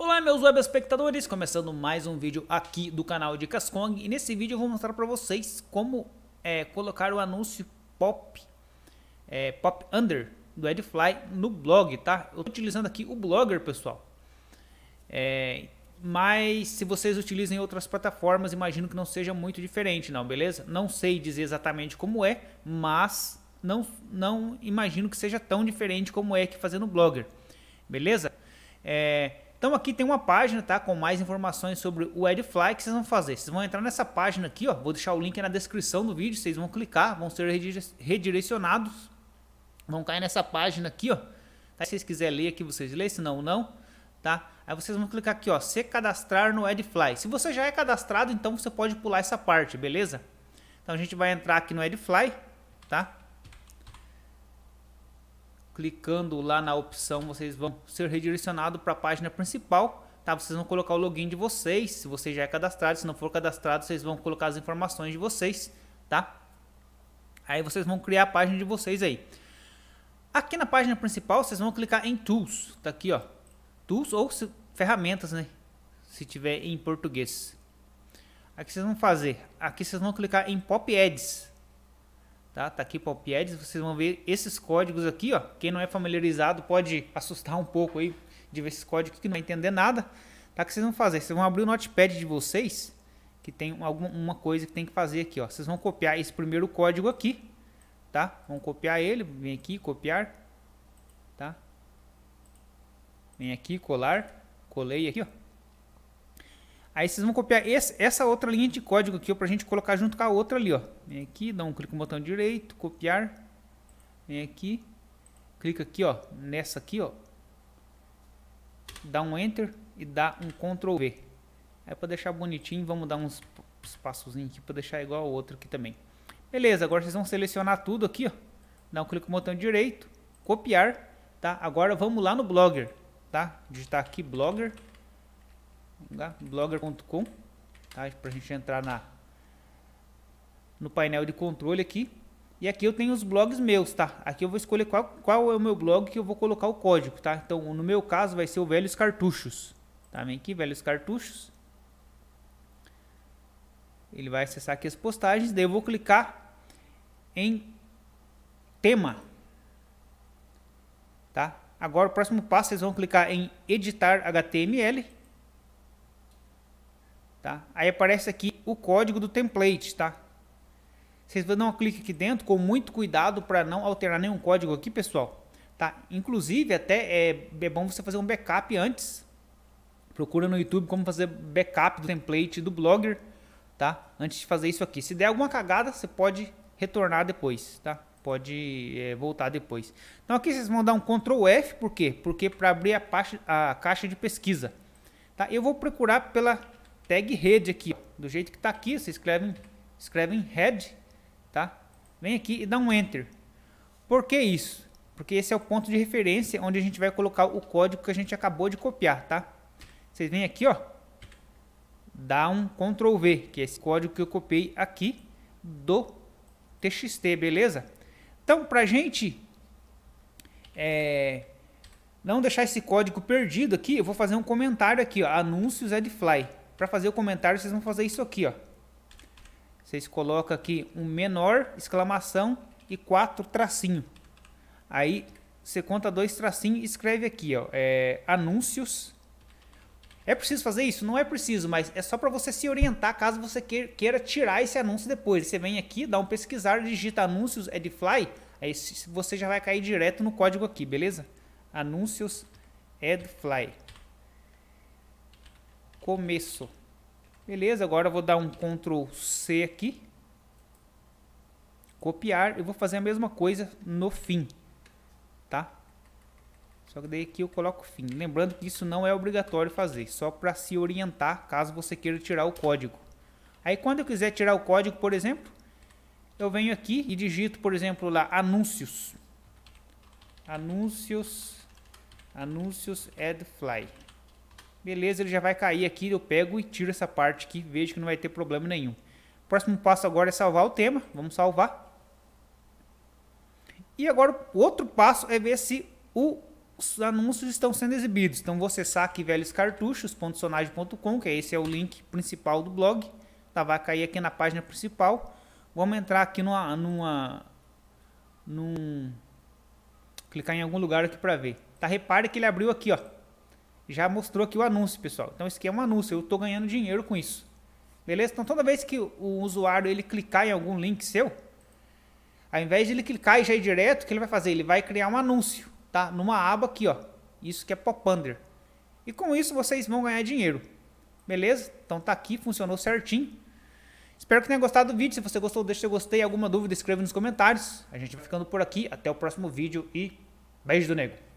Olá meus web espectadores, começando mais um vídeo aqui do canal de Kong e nesse vídeo eu vou mostrar para vocês como é, colocar o anúncio pop, é, pop under do Edfly no blog, tá? Eu tô utilizando aqui o Blogger, pessoal. É, mas se vocês utilizem outras plataformas, imagino que não seja muito diferente, não, beleza? Não sei dizer exatamente como é, mas não, não imagino que seja tão diferente como é que fazer no Blogger, beleza? É, então aqui tem uma página, tá? Com mais informações sobre o Edfly que vocês vão fazer. Vocês vão entrar nessa página aqui, ó. Vou deixar o link na descrição do vídeo. Vocês vão clicar, vão ser redirecionados. Vão cair nessa página aqui, ó. Tá? Se vocês quiserem ler aqui, vocês lêem, se não, não, tá? Aí vocês vão clicar aqui, ó. Se cadastrar no Edfly. Se você já é cadastrado, então você pode pular essa parte, beleza? Então a gente vai entrar aqui no Edfly, tá? Clicando lá na opção, vocês vão ser redirecionados para a página principal. Tá? Vocês vão colocar o login de vocês, se você já é cadastrado. Se não for cadastrado, vocês vão colocar as informações de vocês, tá? Aí vocês vão criar a página de vocês aí. Aqui na página principal, vocês vão clicar em Tools. Tá aqui, ó. Tools ou se, ferramentas, né? Se tiver em português. Aqui vocês vão fazer. Aqui vocês vão clicar em Pop Ads. Tá? tá aqui piedes vocês vão ver esses códigos aqui, ó. Quem não é familiarizado pode assustar um pouco aí de ver esses códigos que não vai entender nada. Tá que vocês vão fazer, vocês vão abrir o notepad de vocês, que tem alguma coisa que tem que fazer aqui, ó. Vocês vão copiar esse primeiro código aqui, tá? Vão copiar ele, vem aqui, copiar, tá? Vem aqui, colar, colei aqui, ó. Aí vocês vão copiar esse, essa outra linha de código aqui para a gente colocar junto com a outra ali. Ó. Vem aqui, dá um clique no botão direito, copiar. Vem aqui, clica aqui ó, nessa aqui, ó, dá um Enter e dá um Ctrl V. Aí para deixar bonitinho, vamos dar uns passozinhos aqui para deixar igual ao outro aqui também. Beleza, agora vocês vão selecionar tudo aqui, ó. Dá um clique no botão direito, copiar, tá? Agora vamos lá no Blogger, tá? Digitar aqui Blogger blogger.com, tá? Para a gente entrar na no painel de controle aqui. E aqui eu tenho os blogs meus, tá? Aqui eu vou escolher qual, qual é o meu blog que eu vou colocar o código, tá? Então, no meu caso, vai ser o Velhos Cartuchos. Tá? aqui, Velhos Cartuchos. Ele vai acessar aqui as postagens. Daí eu vou clicar em tema. Tá? Agora, o próximo passo, vocês vão clicar em editar HTML tá? Aí aparece aqui o código do template, tá? Vocês vão dar um clique aqui dentro com muito cuidado para não alterar nenhum código aqui, pessoal, tá? Inclusive até é, é bom você fazer um backup antes. Procura no YouTube como fazer backup do template do Blogger, tá? Antes de fazer isso aqui. Se der alguma cagada, você pode retornar depois, tá? Pode é, voltar depois. Então aqui vocês vão dar um Ctrl F, por quê? Porque para abrir a, pasta, a caixa de pesquisa. Tá? Eu vou procurar pela tag rede aqui. Do jeito que está aqui, você escreve, escreve em head, tá? Vem aqui e dá um enter. Por que isso? Porque esse é o ponto de referência onde a gente vai colocar o código que a gente acabou de copiar, tá? Vocês vêm aqui, ó. Dá um Ctrl V, que é esse código que eu copiei aqui do TXT, beleza? Então, a gente é, não deixar esse código perdido aqui, eu vou fazer um comentário aqui, ó, anúncios AdFly. É para fazer o comentário, vocês vão fazer isso aqui, ó. Vocês colocam aqui um menor, exclamação e quatro tracinho. Aí você conta dois tracinhos e escreve aqui, ó, é, anúncios. É preciso fazer isso? Não é preciso, mas é só para você se orientar caso você queira tirar esse anúncio depois. Você vem aqui, dá um pesquisar, digita anúncios é Edfly, aí você já vai cair direto no código aqui, beleza? Anúncios é Edfly começo. Beleza, agora eu vou dar um Ctrl C aqui. Copiar. Eu vou fazer a mesma coisa no fim. Tá? Só que daí aqui eu coloco fim. Lembrando que isso não é obrigatório fazer. Só para se orientar caso você queira tirar o código. Aí quando eu quiser tirar o código, por exemplo, eu venho aqui e digito, por exemplo, lá anúncios. Anúncios. Anúncios AdFly. Beleza, ele já vai cair aqui, eu pego e tiro essa parte aqui, vejo que não vai ter problema nenhum. Próximo passo agora é salvar o tema, vamos salvar. E agora o outro passo é ver se o, os anúncios estão sendo exibidos. Então vou acessar aqui velhos que esse é o link principal do blog. Tá, vai cair aqui na página principal. Vamos entrar aqui numa, numa num clicar em algum lugar aqui para ver. Tá, repare que ele abriu aqui, ó já mostrou aqui o anúncio, pessoal. Então isso aqui é um anúncio, eu estou ganhando dinheiro com isso. Beleza? Então toda vez que o usuário ele clicar em algum link seu, ao invés de ele clicar e já ir direto, o que ele vai fazer? Ele vai criar um anúncio, tá? Numa aba aqui, ó. Isso que é Popunder. E com isso vocês vão ganhar dinheiro. Beleza? Então tá aqui, funcionou certinho. Espero que tenha gostado do vídeo. Se você gostou, deixa seu gostei. Alguma dúvida, escreva nos comentários. A gente vai ficando por aqui. Até o próximo vídeo e beijo do nego.